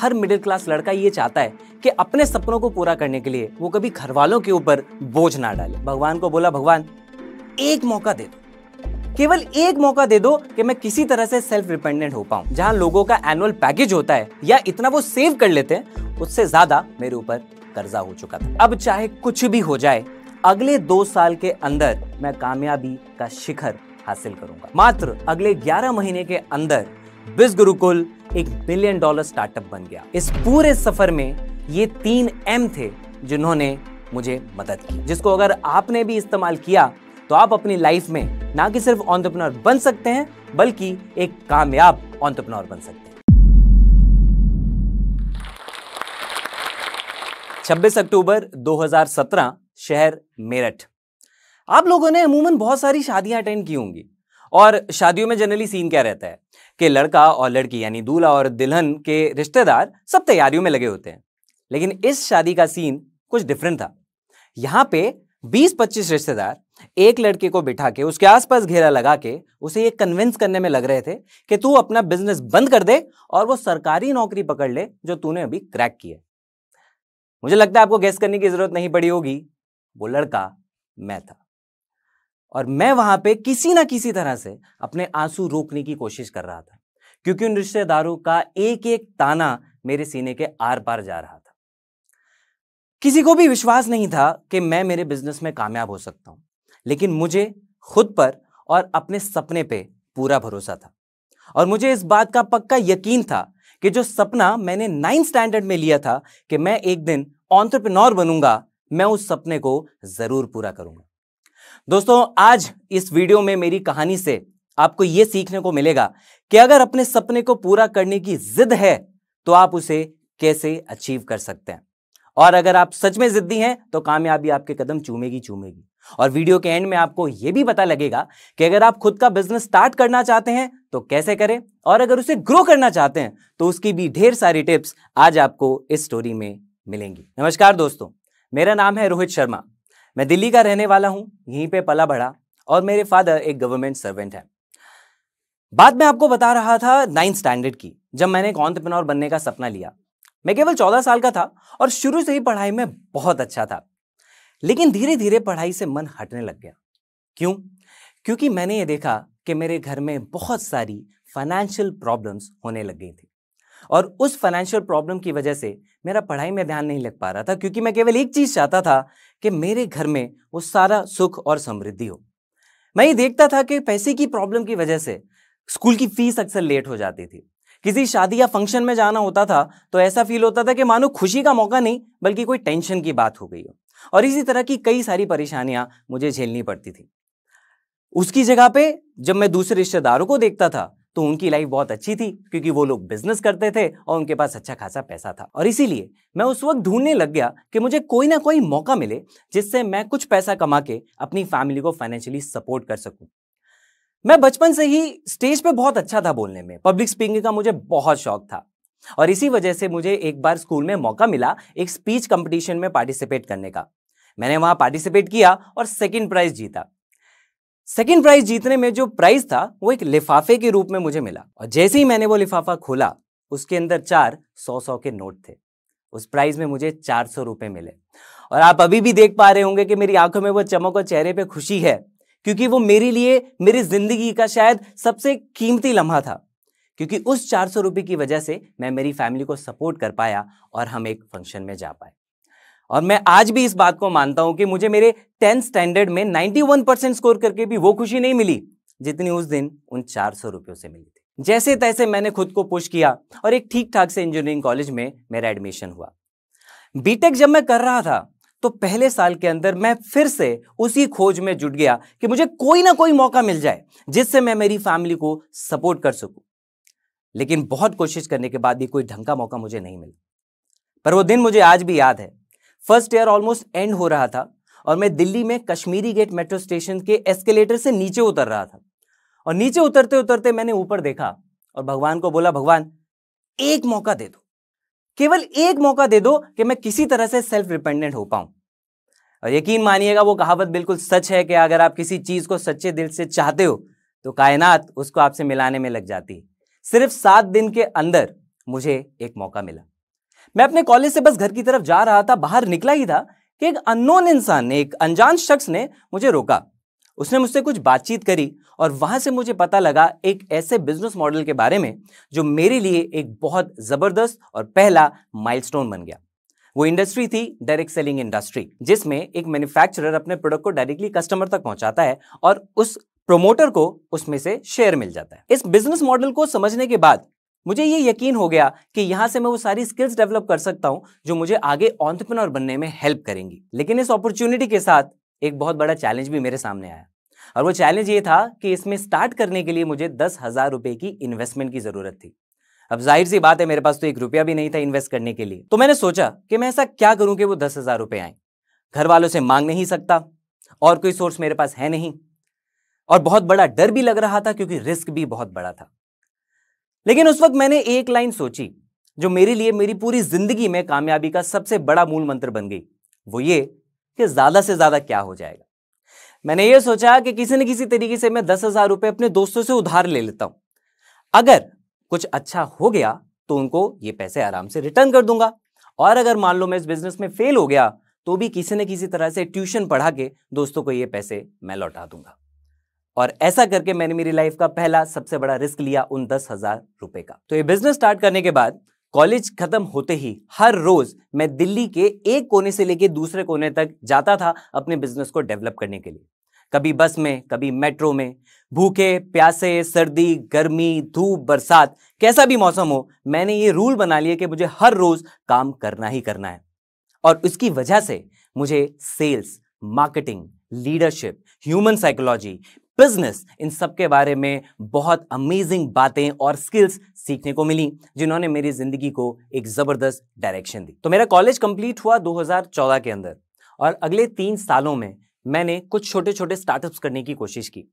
हर middle class लड़का ये चाहता है कि अपने सपनों को पूरा करने के लिए वो कभी घर वालों के ऊपर बोझ ना डाले भगवान को बोला भगवान एक मौका दे दो केवल एक मौका दे दो कि मैं किसी तरह से सेल्फ डिपेंडेंट हो पाऊं जहां लोगों का एनुअल पैकेज होता है या इतना वो सेव कर लेते हैं उससे ज्यादा मेरे ऊपर कर्जा हो चुका था अब चाहे कुछ भी हो जाए अगले दो साल के अंदर मैं कामयाबी का शिखर हासिल करूंगा मात्र अगले 11 महीने के अंदर विज गुरुकुल एक बिलियन डॉलर स्टार्टअप बन गया इस पूरे सफर में ये तीन एम थे जिन्होंने मुझे मदद की जिसको अगर आपने भी इस्तेमाल किया तो आप अपनी लाइफ में ना कि सिर्फ ऑन्टरप्रनोर बन सकते हैं बल्कि एक कामयाब ऑन्टरप्रनोर बन सकते हैं 26 अक्टूबर 2017 शहर मेरठ आप लोगों ने अमूमन बहुत सारी शादियां अटेंड की होंगी और शादियों में जनरली सीन क्या रहता है कि लड़का और लड़की यानी दूल्हा और दुल्हन के रिश्तेदार सब तैयारियों में लगे होते हैं लेकिन इस शादी का सीन कुछ डिफरेंट था यहाँ पे 20-25 रिश्तेदार एक लड़के को बिठा के उसके आसपास घेरा लगा के उसे ये कन्विंस करने में लग रहे थे कि तू अपना बिजनेस बंद कर दे और वो सरकारी नौकरी पकड़ ले जो तूने अभी क्रैक की है मुझे लगता है आपको गेस करने की जरूरत नहीं पड़ी होगी वो लड़का मैं था और मैं वहां पे किसी ना किसी तरह से अपने आंसू रोकने की कोशिश कर रहा था क्योंकि उन रिश्तेदारों का एक एक ताना मेरे सीने के आर पार जा रहा था किसी को भी विश्वास नहीं था कि मैं मेरे बिजनेस में कामयाब हो सकता हूं लेकिन मुझे खुद पर और अपने सपने पे पूरा भरोसा था और मुझे इस बात का पक्का यकीन था कि जो सपना मैंने नाइन्थ स्टैंडर्ड में लिया था कि मैं एक दिन ऑन्टरप्रिनोर बनूंगा मैं उस सपने को जरूर पूरा करूंगा दोस्तों आज इस वीडियो में मेरी कहानी से आपको यह सीखने को मिलेगा कि अगर अपने सपने को पूरा करने की जिद है तो आप उसे कैसे अचीव कर सकते हैं और अगर आप सच में जिद्दी हैं तो कामयाबी आपके कदम चूमेगी चूमेगी और वीडियो के एंड में आपको यह भी पता लगेगा कि अगर आप खुद का बिजनेस स्टार्ट करना चाहते हैं तो कैसे करें और अगर उसे ग्रो करना चाहते हैं तो उसकी भी ढेर सारी टिप्स आज आपको इस स्टोरी में मिलेंगी नमस्कार दोस्तों मेरा नाम है रोहित शर्मा मैं दिल्ली का रहने वाला हूँ यहीं पे पला बढ़ा और मेरे फादर एक गवर्नमेंट सर्वेंट है बाद में आपको बता रहा था नाइन्थ स्टैंडर्ड की जब मैंने एक ऑन्टरप्रनोर बनने का सपना लिया मैं केवल चौदह साल का था और शुरू से ही पढ़ाई में बहुत अच्छा था लेकिन धीरे धीरे पढ़ाई से मन हटने लग गया क्यों क्योंकि मैंने ये देखा कि मेरे घर में बहुत सारी फाइनेंशियल प्रॉब्लम्स होने लग गई थी और उस फाइनेंशियल प्रॉब्लम की वजह से मेरा पढ़ाई में ध्यान नहीं लग पा रहा था क्योंकि मैं केवल एक चीज़ चाहता था कि मेरे घर में वो सारा सुख और समृद्धि हो मैं ये देखता था कि पैसे की प्रॉब्लम की वजह से स्कूल की फीस अक्सर लेट हो जाती थी किसी शादी या फंक्शन में जाना होता था तो ऐसा फील होता था कि मानो खुशी का मौका नहीं बल्कि कोई टेंशन की बात हो गई हो और इसी तरह की कई सारी परेशानियां मुझे झेलनी पड़ती थी उसकी जगह पे जब मैं दूसरे रिश्तेदारों को देखता था तो उनकी लाइफ बहुत अच्छी थी क्योंकि वो लोग बिजनेस करते थे और उनके पास अच्छा खासा पैसा था और इसीलिए मैं उस वक्त ढूंढने लग गया कि मुझे कोई ना कोई मौका मिले जिससे मैं कुछ पैसा कमा के अपनी फैमिली को फाइनेंशियली सपोर्ट कर सकूँ मैं बचपन से ही स्टेज पे बहुत अच्छा था बोलने में पब्लिक स्पीकिंग का मुझे बहुत शौक था और इसी वजह से मुझे एक बार स्कूल में मौका मिला एक स्पीच कंपटीशन में पार्टिसिपेट करने का मैंने वहां पार्टिसिपेट किया और सेकंड प्राइज जीता सेकेंड प्राइज जीतने में जो प्राइज था वो एक लिफाफे के रूप में मुझे मिला और जैसे ही मैंने वो लिफाफा खोला उसके अंदर चार सौ सौ के नोट थे उस प्राइज में मुझे चार सौ रुपये मिले और आप अभी भी देख पा रहे होंगे कि मेरी आंखों में वो चमक और चेहरे पे खुशी है क्योंकि वो मेरे लिए मेरी जिंदगी का शायद सबसे कीमती लम्हा था क्योंकि उस चार सौ रुपये की वजह से मैं मेरी फैमिली को सपोर्ट कर पाया और हम एक फंक्शन में जा पाए और मैं आज भी इस बात को मानता हूं कि मुझे मेरे टेंथ स्टैंडर्ड में 91 परसेंट स्कोर करके भी वो खुशी नहीं मिली जितनी उस दिन उन चार सौ रुपयों से मिली थी जैसे तैसे मैंने खुद को पुश किया और एक ठीक ठाक से इंजीनियरिंग कॉलेज में मेरा एडमिशन हुआ बीटेक जब मैं कर रहा था तो पहले साल के अंदर मैं फिर से उसी खोज में जुट गया कि मुझे कोई ना कोई मौका मिल जाए जिससे मैं मेरी फैमिली को सपोर्ट कर सकूं लेकिन बहुत कोशिश करने के बाद भी कोई ढंग का मौका मुझे नहीं मिला पर वो दिन मुझे आज भी याद है फर्स्ट ईयर ऑलमोस्ट एंड हो रहा था और मैं दिल्ली में कश्मीरी गेट मेट्रो स्टेशन के एस्केलेटर से नीचे उतर रहा था और नीचे उतरते उतरते मैंने ऊपर देखा और भगवान को बोला भगवान एक मौका दे दो केवल एक मौका दे दो कि मैं किसी तरह से सेल्फ डिपेंडेंट हो पाऊं और यकीन मानिएगा वो कहावत बिल्कुल सच है कि अगर आप किसी चीज को सच्चे दिल से चाहते हो तो कायनात उसको आपसे मिलाने में लग जाती सिर्फ सात दिन के अंदर मुझे एक मौका मिला मैं अपने कॉलेज से बस घर की तरफ जा रहा था बाहर निकला ही था कि एक अननोन इंसान ने एक अनजान शख्स ने मुझे रोका उसने मुझसे कुछ बातचीत करी और वहां से मुझे पता लगा एक ऐसे बिजनेस मॉडल के बारे में जो मेरे लिए एक बहुत ज़बरदस्त और पहला माइलस्टोन बन गया वो इंडस्ट्री थी डायरेक्ट सेलिंग इंडस्ट्री जिसमें एक मैन्युफैक्चरर अपने प्रोडक्ट को डायरेक्टली कस्टमर तक पहुंचाता है और उस प्रोमोटर को उसमें से शेयर मिल जाता है इस बिजनेस मॉडल को समझने के बाद मुझे ये यकीन हो गया कि यहां से मैं वो सारी स्किल्स डेवलप कर सकता हूं जो मुझे आगे ऑन्टरप्रनोर बनने में हेल्प करेंगी लेकिन इस अपॉर्चुनिटी के साथ एक बहुत बड़ा चैलेंज भी मेरे सामने आया और वो चैलेंज ये था कि इसमें स्टार्ट करने के लिए मुझे दस हज़ार रुपए की इन्वेस्टमेंट की ज़रूरत थी अब जाहिर सी बात है मेरे पास तो एक रुपया भी नहीं था इन्वेस्ट करने के लिए तो मैंने सोचा कि मैं ऐसा क्या करूं कि वो दस हज़ार रुपए आए घर वालों से मांग नहीं सकता और कोई सोर्स मेरे पास है नहीं और बहुत बड़ा डर भी लग रहा था क्योंकि रिस्क भी बहुत बड़ा था लेकिन उस वक्त मैंने एक लाइन सोची जो मेरे लिए मेरी पूरी जिंदगी में कामयाबी का सबसे बड़ा मूल मंत्र बन गई वो ये कि ज़्यादा से ज़्यादा क्या हो जाएगा मैंने ये सोचा कि किसी न किसी तरीके से मैं दस हज़ार रुपये अपने दोस्तों से उधार ले लेता हूं अगर कुछ अच्छा हो गया तो उनको ये पैसे आराम से रिटर्न कर दूंगा और अगर मान लो मैं इस बिज़नेस में फेल हो गया तो भी किसी न किसी तरह से ट्यूशन पढ़ा के दोस्तों को ये पैसे मैं लौटा दूंगा और ऐसा करके मैंने मेरी लाइफ का पहला सबसे बड़ा रिस्क लिया उन दस हजार रुपए का तो ये बिजनेस स्टार्ट करने के बाद कॉलेज खत्म होते ही हर रोज मैं दिल्ली के एक कोने से लेकर दूसरे कोने तक जाता था अपने बिजनेस को डेवलप करने के लिए कभी बस में कभी मेट्रो में भूखे प्यासे सर्दी गर्मी धूप बरसात कैसा भी मौसम हो मैंने ये रूल बना लिया कि मुझे हर रोज काम करना ही करना है और उसकी वजह से मुझे sales marketing leadership human psychology business इन सब के बारे में बहुत अमेजिंग बातें और स्किल्स सीखने को मिली जिन्होंने मेरी ज़िंदगी को एक ज़बरदस्त डायरेक्शन दी तो मेरा कॉलेज कंप्लीट हुआ 2014 के अंदर और अगले तीन सालों में मैंने कुछ छोटे छोटे स्टार्टअप्स करने की कोशिश की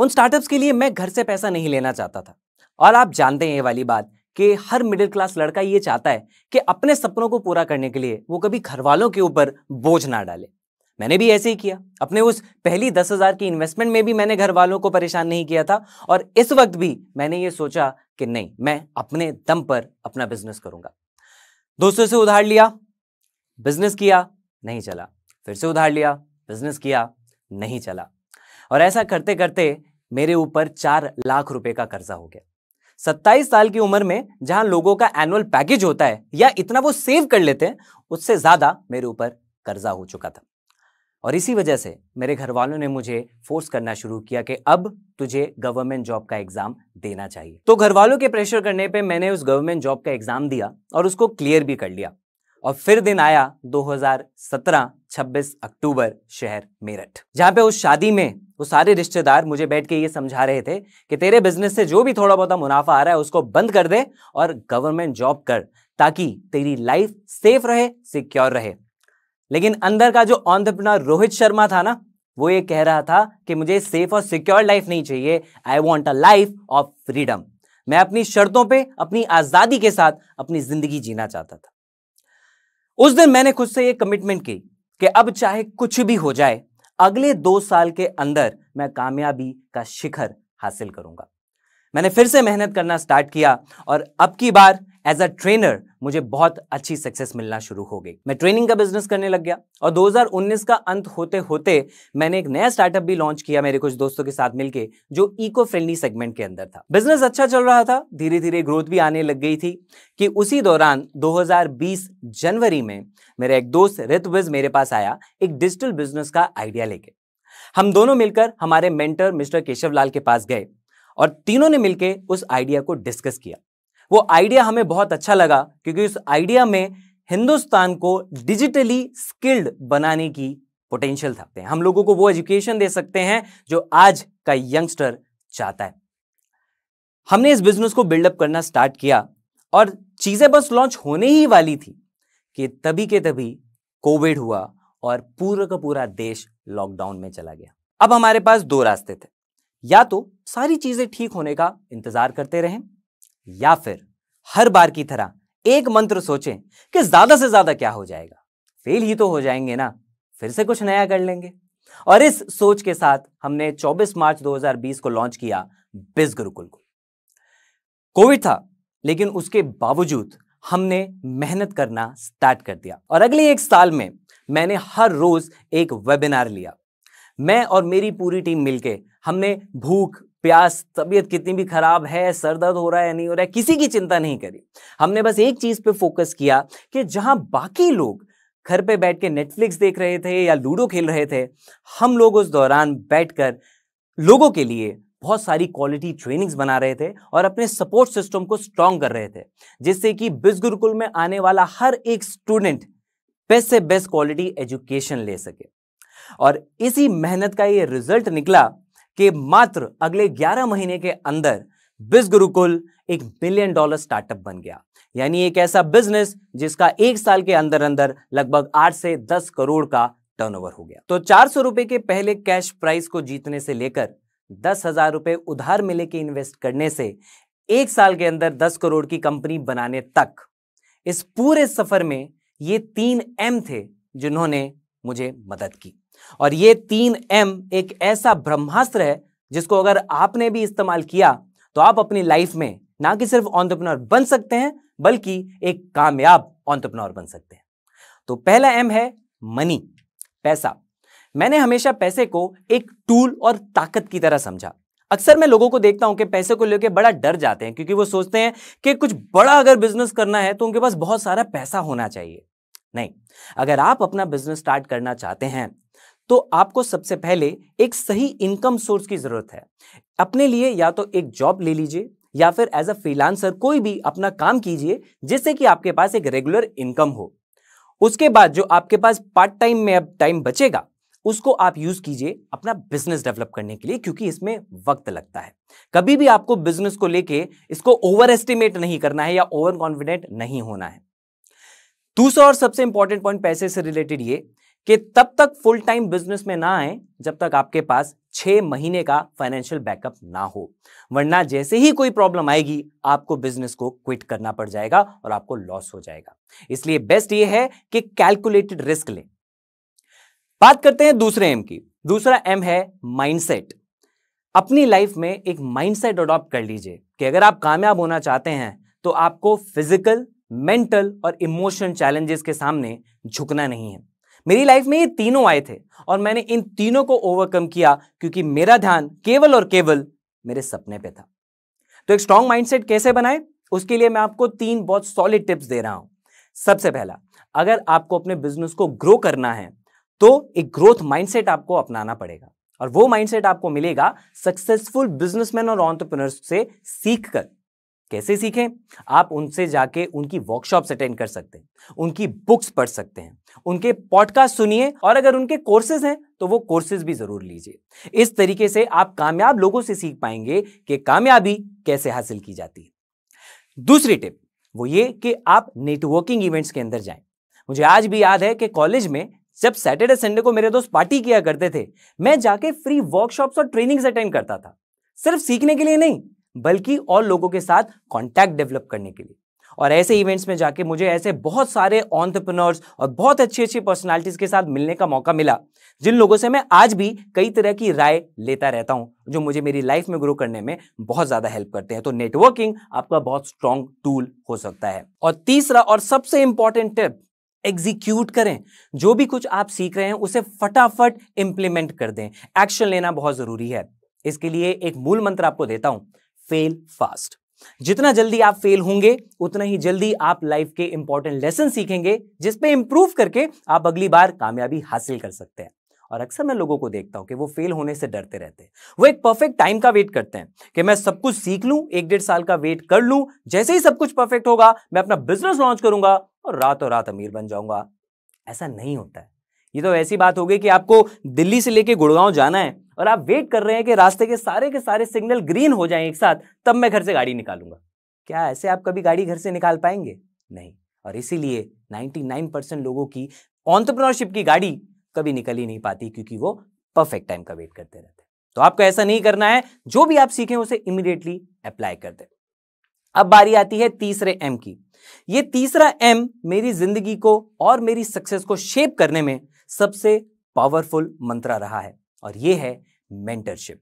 उन स्टार्टअप्स के लिए मैं घर से पैसा नहीं लेना चाहता था और आप जानते हैं ये वाली बात कि हर मिडिल क्लास लड़का ये चाहता है कि अपने सपनों को पूरा करने के लिए वो कभी घर वालों के ऊपर बोझ ना डाले मैंने भी ऐसे ही किया अपने उस पहली दस हज़ार की इन्वेस्टमेंट में भी मैंने घर वालों को परेशान नहीं किया था और इस वक्त भी मैंने ये सोचा कि नहीं मैं अपने दम पर अपना बिजनेस करूंगा दोस्तों से उधार लिया बिजनेस किया नहीं चला फिर से उधार लिया बिजनेस किया नहीं चला और ऐसा करते करते मेरे ऊपर चार लाख रुपए का कर्जा हो गया सत्ताईस साल की उम्र में जहां लोगों का एनुअल पैकेज होता है या इतना वो सेव कर लेते हैं उससे ज्यादा मेरे ऊपर कर्जा हो चुका था और इसी वजह से मेरे घर वालों ने मुझे फोर्स करना शुरू किया कि अब तुझे गवर्नमेंट जॉब का एग्ज़ाम देना चाहिए तो घर वालों के प्रेशर करने पे मैंने उस गवर्नमेंट जॉब का एग्ज़ाम दिया और उसको क्लियर भी कर लिया और फिर दिन आया 2017 26 अक्टूबर शहर मेरठ जहां पे उस शादी में वो सारे रिश्तेदार मुझे बैठ के ये समझा रहे थे कि तेरे बिजनेस से जो भी थोड़ा बहुत मुनाफा आ रहा है उसको बंद कर दे और गवर्नमेंट जॉब कर ताकि तेरी लाइफ सेफ रहे सिक्योर रहे लेकिन अंदर का जो ऑन्टरप्रनर रोहित शर्मा था ना वो ये कह रहा था कि मुझे सेफ और सिक्योर लाइफ नहीं चाहिए I want a life of freedom मैं अपनी शर्तों पे अपनी आज़ादी के साथ अपनी ज़िंदगी जीना चाहता था उस दिन मैंने खुद से ये कमिटमेंट की कि अब चाहे कुछ भी हो जाए अगले दो साल के अंदर मैं कामयाबी का शिखर हासिल करूंगा मैंने फिर से मेहनत करना स्टार्ट किया और अब की बार एज अ ट्रेनर मुझे बहुत अच्छी सक्सेस मिलना शुरू हो गई मैं ट्रेनिंग का बिजनेस करने लग गया और 2019 का अंत होते होते मैंने एक नया स्टार्टअप भी लॉन्च किया मेरे कुछ दोस्तों के साथ मिलकर जो इको फ्रेंडली सेगमेंट के अंदर था बिजनेस अच्छा चल रहा था धीरे धीरे ग्रोथ भी आने लग गई थी कि उसी दौरान 2020 जनवरी में मेरा एक दोस्त ऋतविज मेरे पास आया एक डिजिटल बिजनेस का आइडिया लेके हम दोनों मिलकर हमारे मेंटर मिस्टर केशव लाल के पास गए और तीनों ने मिलकर उस आइडिया को डिस्कस किया वो आइडिया हमें बहुत अच्छा लगा क्योंकि उस आइडिया में हिंदुस्तान को डिजिटली स्किल्ड बनाने की पोटेंशियल था हैं हम लोगों को वो एजुकेशन दे सकते हैं जो आज का यंगस्टर चाहता है हमने इस बिजनेस को बिल्डअप करना स्टार्ट किया और चीज़ें बस लॉन्च होने ही वाली थी कि तभी के तभी कोविड हुआ और पूरा का पूरा देश लॉकडाउन में चला गया अब हमारे पास दो रास्ते थे या तो सारी चीज़ें ठीक होने का इंतज़ार करते रहें या फिर हर बार की तरह एक मंत्र सोचें कि ज्यादा से ज्यादा क्या हो जाएगा फेल ही तो हो जाएंगे ना फिर से कुछ नया कर लेंगे और इस सोच के साथ हमने 24 मार्च 2020 को लॉन्च किया बिज गुरुकुल को कोविड था लेकिन उसके बावजूद हमने मेहनत करना स्टार्ट कर दिया और अगले एक साल में मैंने हर रोज एक वेबिनार लिया मैं और मेरी पूरी टीम मिलके हमने भूख प्यास तबीयत कितनी भी खराब है सर दर्द हो रहा है नहीं हो रहा है किसी की चिंता नहीं करी हमने बस एक चीज पे फोकस किया कि जहां बाकी लोग घर पे बैठ के नेटफ्लिक्स देख रहे थे या लूडो खेल रहे थे हम लोग उस दौरान बैठकर लोगों के लिए बहुत सारी क्वालिटी ट्रेनिंग्स बना रहे थे और अपने सपोर्ट सिस्टम को स्ट्रांग कर रहे थे जिससे कि बिज गुरुकुल में आने वाला हर एक स्टूडेंट बेस्ट से बेस्ट क्वालिटी एजुकेशन ले सके और इसी मेहनत का ये रिजल्ट निकला कि मात्र अगले 11 महीने के अंदर बिज गुरुकुल एक बिलियन डॉलर स्टार्टअप बन गया यानी एक ऐसा बिजनेस जिसका एक साल के अंदर अंदर लगभग आठ से दस करोड़ का टर्नओवर हो गया तो चार सौ रुपए के पहले कैश प्राइस को जीतने से लेकर दस हजार रुपए उधार मिले के इन्वेस्ट करने से एक साल के अंदर दस करोड़ की कंपनी बनाने तक इस पूरे सफर में ये तीन एम थे जिन्होंने मुझे मदद की और ये तीन एम एक ऐसा ब्रह्मास्त्र है जिसको अगर आपने भी इस्तेमाल किया तो आप अपनी लाइफ में ना कि सिर्फ ऑन्टरप्रनोर बन सकते हैं बल्कि एक कामयाब ऑन्टरप्रनोर बन सकते हैं तो पहला एम है मनी पैसा मैंने हमेशा पैसे को एक टूल और ताकत की तरह समझा अक्सर मैं लोगों को देखता हूं कि पैसे को लेकर बड़ा डर जाते हैं क्योंकि वो सोचते हैं कि कुछ बड़ा अगर बिजनेस करना है तो उनके पास बहुत सारा पैसा होना चाहिए नहीं अगर आप अपना बिजनेस स्टार्ट करना चाहते हैं तो आपको सबसे पहले एक सही इनकम सोर्स की ज़रूरत है अपने लिए या तो एक जॉब ले लीजिए या फिर एज अ फ्रीलांसर कोई भी अपना काम कीजिए जिससे कि आपके पास एक रेगुलर इनकम हो उसके बाद जो आपके पास पार्ट टाइम में अब टाइम बचेगा उसको आप यूज कीजिए अपना बिजनेस डेवलप करने के लिए क्योंकि इसमें वक्त लगता है कभी भी आपको बिजनेस को लेके इसको ओवर एस्टिमेट नहीं करना है या ओवर कॉन्फिडेंट नहीं होना है दूसरा और सबसे इंपॉर्टेंट पॉइंट पैसे से रिलेटेड ये कि तब तक फुल टाइम बिजनेस में ना आए जब तक आपके पास छह महीने का फाइनेंशियल बैकअप ना हो वरना जैसे ही कोई प्रॉब्लम आएगी आपको बिजनेस को क्विट करना पड़ जाएगा और आपको लॉस हो जाएगा इसलिए बेस्ट ये है कि कैलकुलेटेड रिस्क लें बात करते हैं दूसरे एम की दूसरा एम है माइंडसेट अपनी लाइफ में एक माइंडसेट अडॉप्ट कर लीजिए कि अगर आप कामयाब होना चाहते हैं तो आपको फिजिकल मेंटल और इमोशनल चैलेंजेस के सामने झुकना नहीं है मेरी लाइफ में ये तीनों आए थे और मैंने इन तीनों को ओवरकम किया क्योंकि मेरा ध्यान केवल और केवल मेरे सपने पे था तो एक स्ट्रांग माइंडसेट कैसे बनाए उसके लिए मैं आपको तीन बहुत सॉलिड टिप्स दे रहा हूं सबसे पहला अगर आपको अपने बिजनेस को ग्रो करना है तो एक ग्रोथ माइंडसेट आपको अपनाना पड़ेगा और वो माइंडसेट आपको मिलेगा सक्सेसफुल बिजनेसमैन और ऑन्टरप्रनर्स से सीख कर कैसे सीखें आप उनसे जाके उनकी वर्कशॉप्स अटेंड कर सकते हैं उनकी बुक्स पढ़ सकते हैं उनके पॉडकास्ट सुनिए और अगर उनके कोर्सेज हैं तो वो कोर्सेज भी ज़रूर लीजिए इस तरीके से आप कामयाब लोगों से सीख पाएंगे कि कामयाबी कैसे हासिल की जाती है दूसरी टिप वो ये कि आप नेटवर्किंग इवेंट्स के अंदर जाएं मुझे आज भी याद है कि कॉलेज में जब सैटरडे संडे को मेरे दोस्त पार्टी किया करते थे मैं जाके फ्री वर्कशॉप्स और ट्रेनिंग्स अटेंड करता था सिर्फ सीखने के लिए नहीं बल्कि और लोगों के साथ कॉन्टैक्ट डेवलप करने के लिए और ऐसे इवेंट्स में जाके मुझे ऐसे बहुत सारे ऑन्टरप्रनर्स और बहुत अच्छी अच्छी पर्सनालिटीज़ के साथ मिलने का मौका मिला जिन लोगों से मैं आज भी कई तरह की राय लेता रहता हूं जो मुझे मेरी लाइफ में ग्रो करने में बहुत ज़्यादा हेल्प करते हैं तो नेटवर्किंग आपका बहुत स्ट्रॉन्ग टूल हो सकता है और तीसरा और सबसे इंपॉर्टेंट टिप एग्जीक्यूट करें जो भी कुछ आप सीख रहे हैं उसे फटाफट इंप्लीमेंट कर दें एक्शन लेना बहुत ज़रूरी है इसके लिए एक मूल मंत्र आपको देता हूं फेल फास्ट जितना जल्दी आप फेल होंगे उतना ही जल्दी आप लाइफ के इंपॉर्टेंट लेसन सीखेंगे जिसपे इंप्रूव करके आप अगली बार कामयाबी हासिल कर सकते हैं और अक्सर मैं लोगों को देखता हूं कि वो फेल होने से डरते रहते हैं वो एक परफेक्ट टाइम का वेट करते हैं कि मैं सब कुछ सीख लूं एक डेढ़ साल का वेट कर लूं जैसे ही सब कुछ परफेक्ट होगा मैं अपना बिजनेस लॉन्च करूंगा और रातों रात अमीर बन जाऊंगा ऐसा नहीं होता है ये तो ऐसी बात हो गई कि आपको दिल्ली से लेके गुड़गांव जाना है और आप वेट कर रहे हैं कि रास्ते के सारे के सारे सिग्नल ग्रीन हो जाएं एक साथ तब मैं घर से गाड़ी निकालूंगा क्या ऐसे आप कभी गाड़ी घर से निकाल पाएंगे नहीं और इसीलिए 99 परसेंट लोगों की ऑन्टरप्रनोरशिप की गाड़ी कभी निकल ही नहीं पाती क्योंकि वो परफेक्ट टाइम का वेट करते रहते तो आपको ऐसा नहीं करना है जो भी आप सीखें उसे इमिडिएटली अप्लाई कर दे अब बारी आती है तीसरे एम की ये तीसरा एम मेरी जिंदगी को और मेरी सक्सेस को शेप करने में सबसे पावरफुल मंत्रा रहा है और ये है मेंटरशिप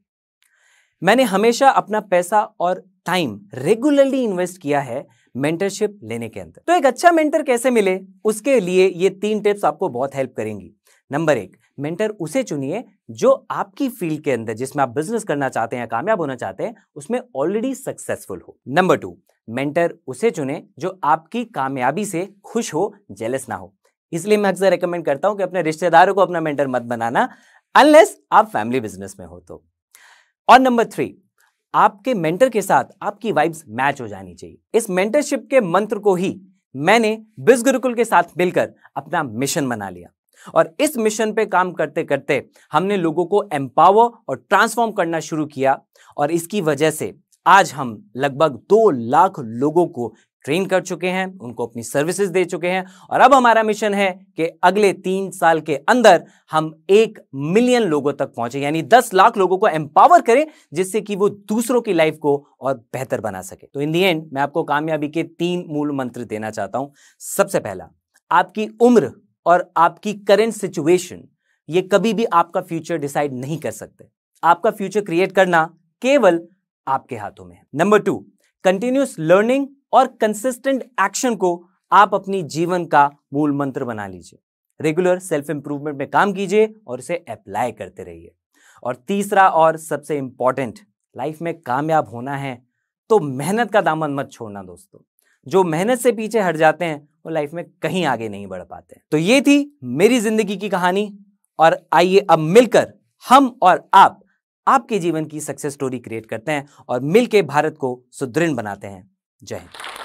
मैंने हमेशा अपना पैसा और टाइम रेगुलरली इन्वेस्ट किया है मेंटरशिप लेने के अंदर तो एक अच्छा मेंटर कैसे मिले उसके लिए ये तीन टिप्स आपको बहुत हेल्प करेंगी नंबर एक मेंटर उसे चुनिए जो आपकी फील्ड के अंदर जिसमें आप बिजनेस करना चाहते हैं या कामयाब होना चाहते हैं उसमें ऑलरेडी सक्सेसफुल हो नंबर टू मेंटर उसे चुने जो आपकी कामयाबी से खुश हो जेलस ना हो इसलिए मैं अक्सर रिकमेंड करता हूं कि अपने रिश्तेदारों को अपना मेंटर मत बनाना अनलेस आप फैमिली बिजनेस में हो तो और नंबर थ्री आपके मेंटर के साथ आपकी वाइब्स मैच हो जानी चाहिए इस मेंटरशिप के मंत्र को ही मैंने बिज गुरुकुल के साथ मिलकर अपना मिशन बना लिया और इस मिशन पे काम करते करते हमने लोगों को एम्पावर और ट्रांसफॉर्म करना शुरू किया और इसकी वजह से आज हम लगभग दो लाख लोगों को ट्रेन कर चुके हैं उनको अपनी सर्विसेज दे चुके हैं और अब हमारा मिशन है कि अगले तीन साल के अंदर हम एक मिलियन लोगों तक पहुंचे यानी दस लाख लोगों को एम्पावर करें जिससे कि वो दूसरों की लाइफ को और बेहतर बना सके तो इन दी एंड मैं आपको कामयाबी के तीन मूल मंत्र देना चाहता हूं सबसे पहला आपकी उम्र और आपकी करेंट सिचुएशन ये कभी भी आपका फ्यूचर डिसाइड नहीं कर सकते आपका फ्यूचर क्रिएट करना केवल आपके हाथों में है नंबर टू कंटिन्यूस लर्निंग और कंसिस्टेंट एक्शन को आप अपनी जीवन का मूल मंत्र बना लीजिए रेगुलर सेल्फ इंप्रूवमेंट में काम कीजिए और इसे अप्लाई करते रहिए और तीसरा और सबसे इंपॉर्टेंट लाइफ में कामयाब होना है तो मेहनत का दामन मत छोड़ना दोस्तों जो मेहनत से पीछे हट जाते हैं वो लाइफ में कहीं आगे नहीं बढ़ पाते तो ये थी मेरी जिंदगी की कहानी और आइए अब मिलकर हम और आप आपके जीवन की सक्सेस स्टोरी क्रिएट करते हैं और मिलके भारत को सुदृढ़ बनाते हैं जय हिंद